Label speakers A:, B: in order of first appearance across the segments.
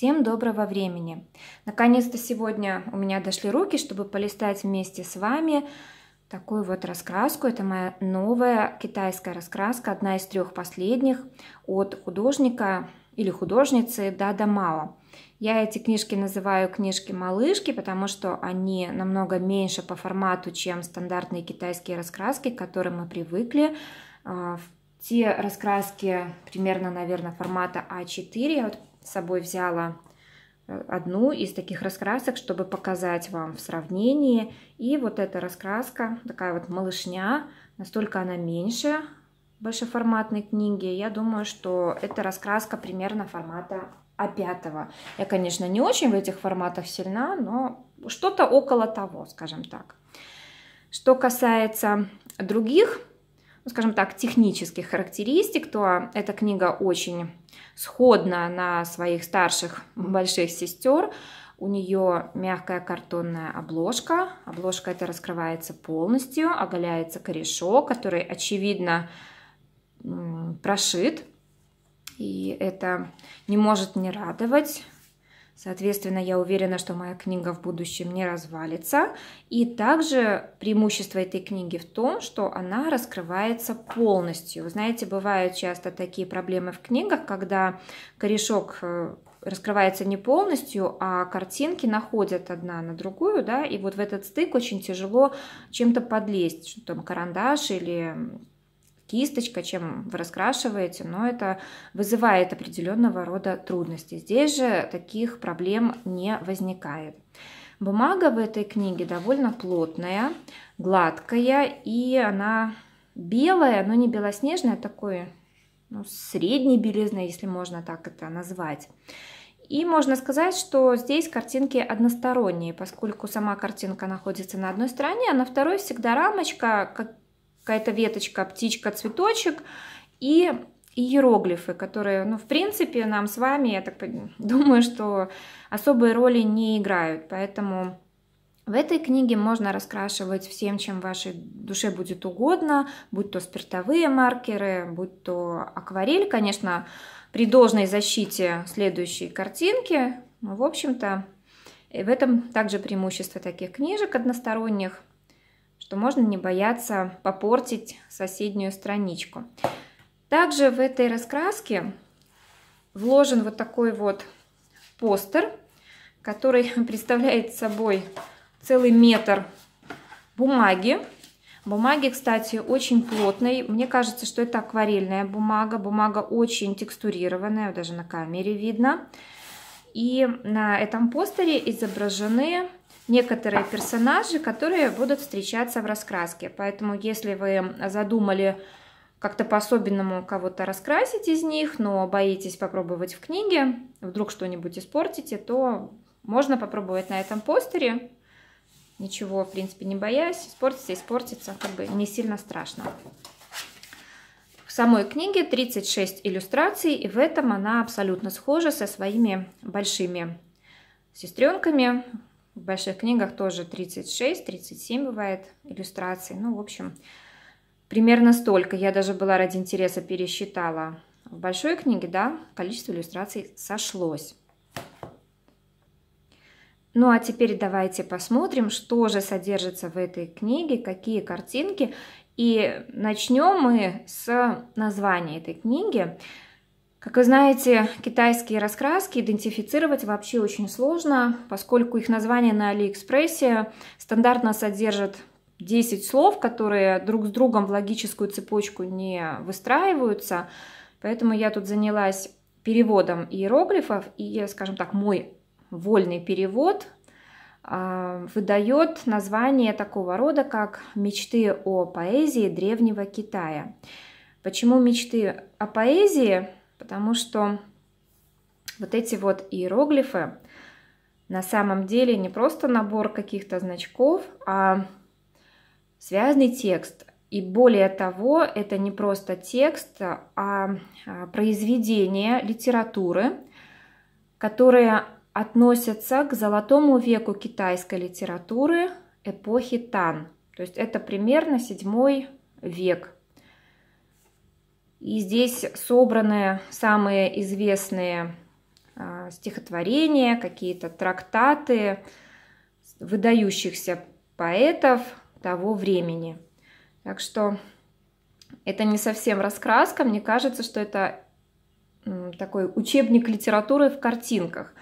A: Всем доброго времени! Наконец-то сегодня у меня дошли руки, чтобы полистать вместе с вами такую вот раскраску. Это моя новая китайская раскраска, одна из трех последних от художника или художницы Дада Мао. Я эти книжки называю книжки-малышки, потому что они намного меньше по формату, чем стандартные китайские раскраски, к которым мы привыкли. А, те раскраски примерно, наверное, формата А4. Я а вот с собой взяла э, одну из таких раскрасок, чтобы показать вам в сравнении. И вот эта раскраска, такая вот малышня, настолько она меньше большеформатной книги. Я думаю, что эта раскраска примерно формата А5. Я, конечно, не очень в этих форматах сильна, но что-то около того, скажем так. Что касается других ну, скажем так, технических характеристик, то эта книга очень сходна на своих старших больших сестер. У нее мягкая картонная обложка. Обложка эта раскрывается полностью, оголяется корешок, который, очевидно, прошит. И это не может не радовать. Соответственно, я уверена, что моя книга в будущем не развалится. И также преимущество этой книги в том, что она раскрывается полностью. Вы знаете, бывают часто такие проблемы в книгах, когда корешок э, раскрывается не полностью, а картинки находят одна на другую, да, и вот в этот стык очень тяжело чем-то подлезть, что там карандаш или кисточка, чем вы раскрашиваете, но это вызывает определенного рода трудности. Здесь же таких проблем не возникает. Бумага в этой книге довольно плотная, гладкая, и она белая, но не белоснежная, а такой ну, средней белизной, если можно так это назвать. И можно сказать, что здесь картинки односторонние, поскольку сама картинка находится на одной стороне, а на второй всегда рамочка, какая-то веточка, птичка, цветочек и иероглифы, которые, ну, в принципе, нам с вами, я так думаю, что особой роли не играют, поэтому... В этой книге можно раскрашивать всем, чем вашей душе будет угодно, будь то спиртовые маркеры, будь то акварель, конечно, при должной защите следующей картинки. Ну, в общем-то, в этом также преимущество таких книжек односторонних что можно не бояться попортить соседнюю страничку. Также в этой раскраске вложен вот такой вот постер, который представляет собой целый метр бумаги. Бумаги, кстати, очень плотной. Мне кажется, что это акварельная бумага. Бумага очень текстурированная, даже на камере видно. И на этом постере изображены некоторые персонажи, которые будут встречаться в раскраске. Поэтому, если вы задумали как-то по-особенному кого-то раскрасить из них, но боитесь попробовать в книге, вдруг что-нибудь испортите, то можно попробовать на этом постере. Ничего, в принципе, не боясь. Испортится, испортится, как бы не сильно страшно. В самой книге 36 иллюстраций, и в этом она абсолютно схожа со своими большими сестренками, в больших книгах тоже 36-37 бывает иллюстраций. Ну, в общем, примерно столько. Я даже была ради интереса пересчитала. В большой книге, да, количество иллюстраций сошлось. Ну а теперь давайте посмотрим, что же содержится в этой книге, какие картинки. И начнем мы с названия этой книги. Как вы знаете, китайские раскраски идентифицировать вообще очень сложно, поскольку их название на Алиэкспрессе стандартно содержит 10 слов, которые друг с другом в логическую цепочку не выстраиваются. Поэтому я тут занялась переводом иероглифов, и, скажем так, мой вольный перевод а, выдает название такого рода, как «Мечты о поэзии древнего Китая». Почему мечты о поэзии? потому что вот эти вот иероглифы на самом деле не просто набор каких-то значков, а связанный текст. И более того, это не просто текст, а, а произведение литературы, которые относятся к золотому веку китайской литературы эпохи Тан. То есть это примерно седьмой век и здесь собраны самые известные а, стихотворения, какие-то трактаты выдающихся поэтов того времени. Так что это не совсем раскраска, мне кажется, что это такой учебник литературы в картинках.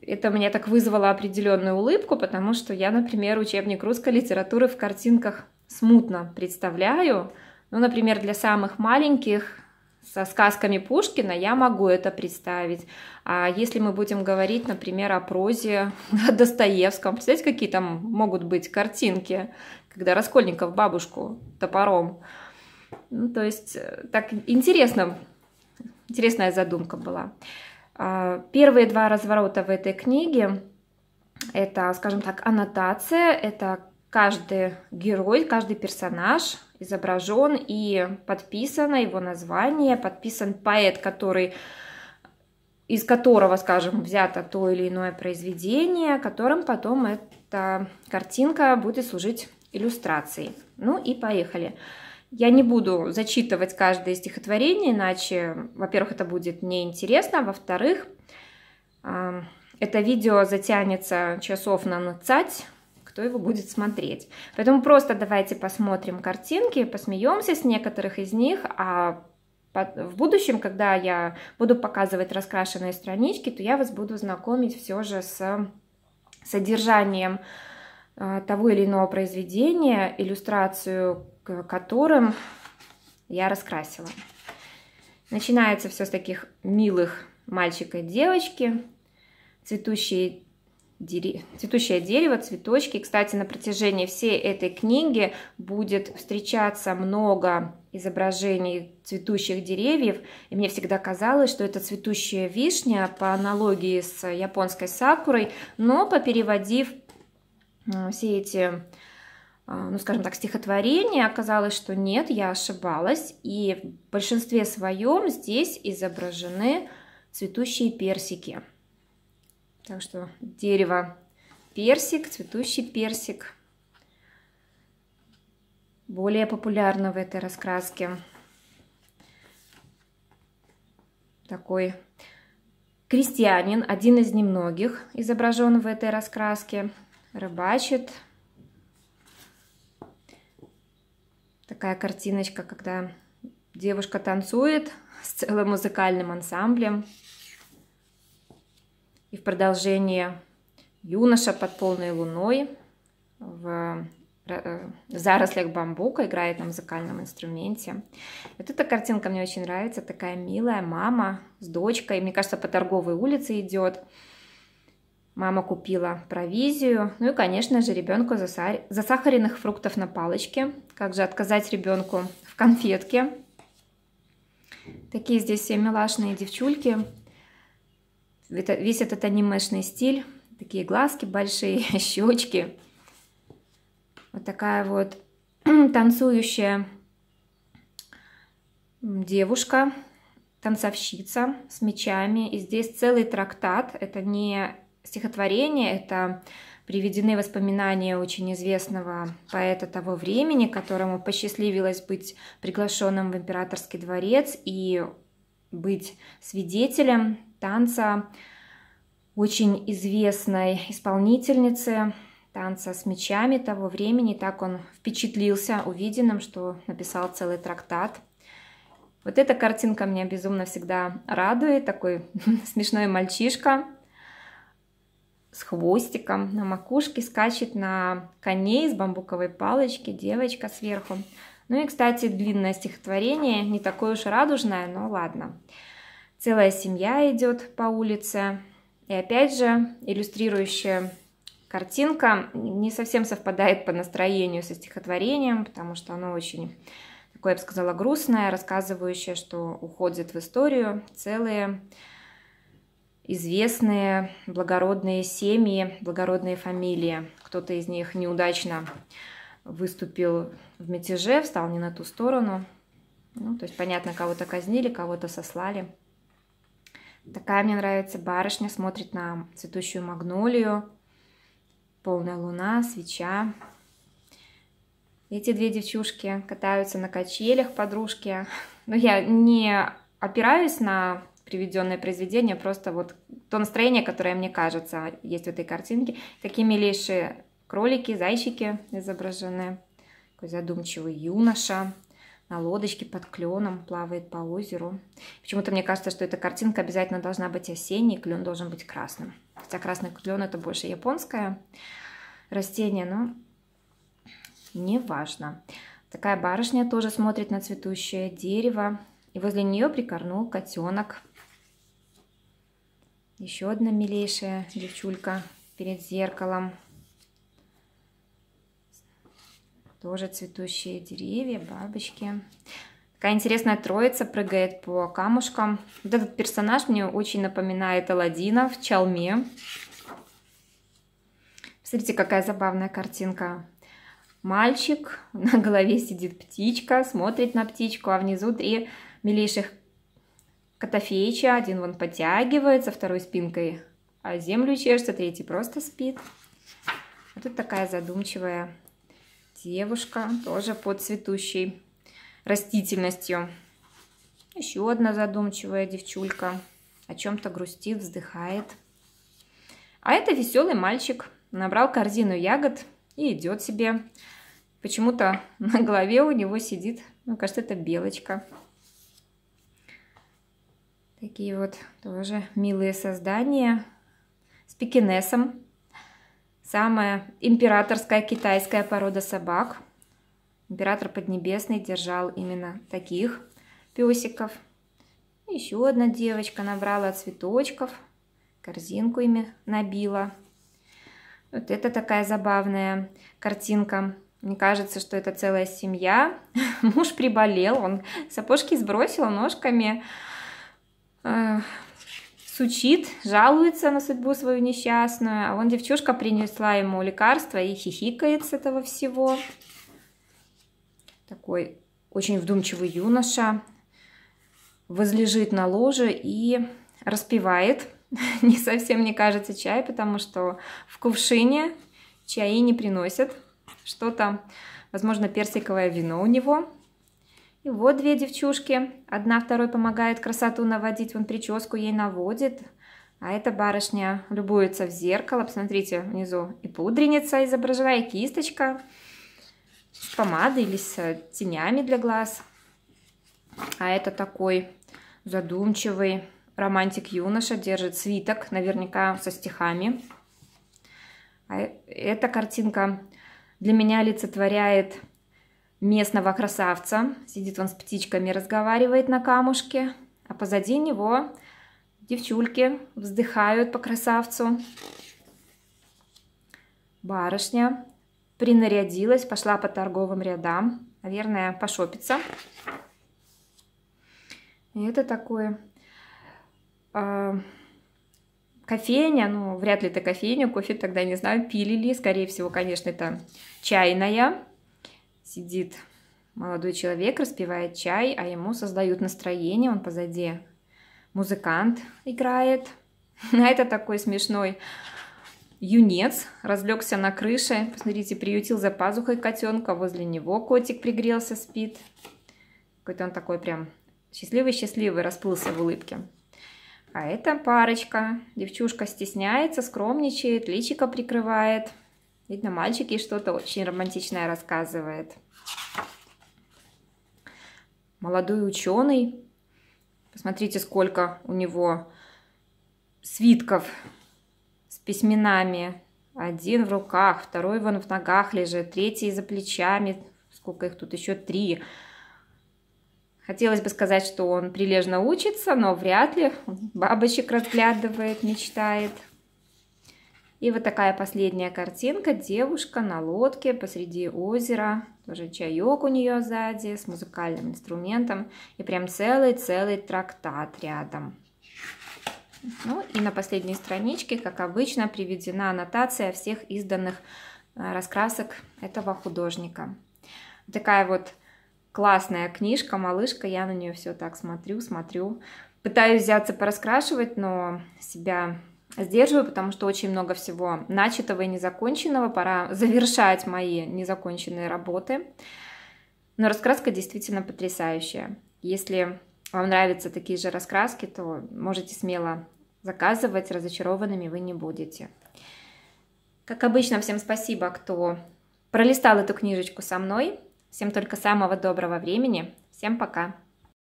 A: Это меня так вызвало определенную улыбку, потому что я, например, учебник русской литературы в картинках смутно представляю, ну, например, для самых маленьких со сказками Пушкина я могу это представить. А если мы будем говорить, например, о прозе, о Достоевском, представляете, какие там могут быть картинки, когда Раскольников бабушку топором. Ну, то есть э, так интересно, интересная задумка была. А, первые два разворота в этой книге – это, скажем так, аннотация, это каждый герой, каждый персонаж изображен и подписано его название, подписан поэт, который из которого, скажем, взято то или иное произведение, которым потом эта картинка будет служить иллюстрацией. Ну и поехали. Я не буду зачитывать каждое стихотворение, иначе, во-первых, это будет неинтересно, а во-вторых, эм, это видео затянется часов на нацать, кто его будет смотреть. Поэтому просто давайте посмотрим картинки, посмеемся с некоторых из них, а в будущем, когда я буду показывать раскрашенные странички, то я вас буду знакомить все же с содержанием э, того или иного произведения, иллюстрацию к которым я раскрасила. Начинается все с таких милых мальчика и девочки, цветущие цветущее дерево, цветочки. Кстати, на протяжении всей этой книги будет встречаться много изображений цветущих деревьев. И мне всегда казалось, что это цветущая вишня по аналогии с японской сакурой, но попереводив э, все эти э, ну, скажем так, стихотворения, оказалось, что нет, я ошибалась. И в большинстве своем здесь изображены цветущие персики. Так что дерево персик, цветущий персик. Более популярно в этой раскраске. Такой крестьянин, один из немногих, изображен в этой раскраске. Рыбачит. Такая картиночка, когда девушка танцует с целым музыкальным ансамблем. И в продолжение юноша под полной луной э, в зарослях бамбука, играет на музыкальном инструменте. Вот эта картинка мне очень нравится, такая милая мама с дочкой, мне кажется, по торговой улице идет. Мама купила провизию, ну и, конечно же, ребенку засахаренных фруктов на палочке. Как же отказать ребенку в конфетке? Такие здесь все милашные девчульки. Это, весь этот анимешный стиль, такие глазки большие, щечки. Вот такая вот танцующая девушка, танцовщица с мечами. И здесь целый трактат. Это не стихотворение, это приведены воспоминания очень известного поэта того времени, которому посчастливилось быть приглашенным в императорский дворец и быть свидетелем танца очень известной исполнительницы танца с мечами того времени. Так он впечатлился увиденным, что написал целый трактат. Вот эта картинка меня безумно всегда радует. Такой смешной мальчишка с хвостиком на макушке скачет на коне из бамбуковой палочки, девочка сверху. Ну и, кстати, длинное стихотворение, не такое уж радужное, но ладно. Ладно целая семья идет по улице. И опять же, иллюстрирующая картинка не совсем совпадает по настроению со стихотворением, потому что оно очень такое, я бы сказала, грустное, рассказывающее, что уходят в историю целые известные благородные семьи, благородные фамилии. Кто-то из них неудачно выступил в мятеже, встал не на ту сторону. Ну, то есть понятно, кого-то казнили, кого-то сослали. Такая мне нравится барышня, смотрит на цветущую магнолию, полная луна, свеча. Эти две девчушки катаются на качелях, подружки. Но я не опираюсь на приведенное произведение, просто вот то настроение, которое, мне кажется, есть в этой картинке. Такие милейшие кролики, зайчики изображены. Такой задумчивый юноша на лодочке под кленом, плавает по озеру. Почему-то мне кажется, что эта картинка обязательно должна быть осенней, клен должен быть красным. Хотя красный клен это больше японское растение, но неважно. Такая барышня тоже смотрит на цветущее дерево. И возле нее прикорнул котенок. Еще одна милейшая девчулька перед зеркалом. Тоже цветущие деревья, бабочки. Такая интересная троица прыгает по камушкам. Вот этот персонаж мне очень напоминает Аладдина в Чалме. Смотрите, какая забавная картинка. Мальчик, на голове сидит птичка, смотрит на птичку, а внизу три милейших котофеича. Один вон подтягивается, второй спинкой а землю чешется, третий просто спит. А тут такая задумчивая девушка тоже под цветущей растительностью. Еще одна задумчивая девчулька о чем-то грустит, вздыхает. А это веселый мальчик. Набрал корзину ягод и идет себе. Почему-то на голове у него сидит, ну, кажется, это белочка. Такие вот тоже милые создания с пекинесом самая императорская китайская порода собак. Император Поднебесный держал именно таких песиков. Еще одна девочка набрала цветочков, корзинку ими набила. Вот это такая забавная картинка. Мне кажется, что это целая семья. Муж приболел, он сапожки сбросил ножками сучит, жалуется на судьбу свою несчастную, а вон девчушка принесла ему лекарство и хихикает с этого всего. Такой очень вдумчивый юноша возлежит на ложе и распивает, не совсем не кажется, чай, потому что в кувшине чаи не приносят. Что-то, возможно, персиковое вино у него – и вот две девчушки. Одна второй помогает красоту наводить, вон прическу ей наводит. А эта барышня любуется в зеркало. Посмотрите, внизу и пудреница изображена, и кисточка с помадой или с э, тенями для глаз. А это такой задумчивый романтик-юноша, держит свиток, наверняка со стихами. А э, эта картинка для меня олицетворяет местного красавца. Сидит он с птичками, разговаривает на камушке. А позади него девчульки вздыхают по красавцу. Барышня принарядилась, пошла по торговым рядам. Наверное, пошопится. И это такое... Э, кофейня, ну, вряд ли это кофейня, кофе тогда не знаю, пили ли, скорее всего, конечно, это чайная. Сидит молодой человек, распивает чай, а ему создают настроение, он позади музыкант играет. А это такой смешной юнец, разлегся на крыше, посмотрите, приютил за пазухой котенка, возле него котик пригрелся, спит. Какой-то он такой прям счастливый-счастливый, расплылся в улыбке. А это парочка. Девчушка стесняется, скромничает, личико прикрывает – Видно, мальчики что-то очень романтичное рассказывает. Молодой ученый. Посмотрите, сколько у него свитков с письменами. Один в руках, второй вон в ногах лежит, третий за плечами. Сколько их тут? Еще три. Хотелось бы сказать, что он прилежно учится, но вряд ли. Бабочек разглядывает, мечтает. И вот такая последняя картинка. Девушка на лодке посреди озера. Тоже чаек у нее сзади с музыкальным инструментом. И прям целый-целый трактат рядом. Ну и на последней страничке, как обычно, приведена аннотация всех изданных э, раскрасок этого художника. Такая вот классная книжка, малышка. Я на нее все так смотрю, смотрю. Пытаюсь взяться пораскрашивать, но себя сдерживаю, потому что очень много всего начатого и незаконченного. Пора завершать мои незаконченные работы. Но раскраска действительно потрясающая. Если вам нравятся такие же раскраски, то можете смело заказывать, разочарованными вы не будете. Как обычно, всем спасибо, кто пролистал эту книжечку со мной. Всем только самого доброго времени. Всем пока!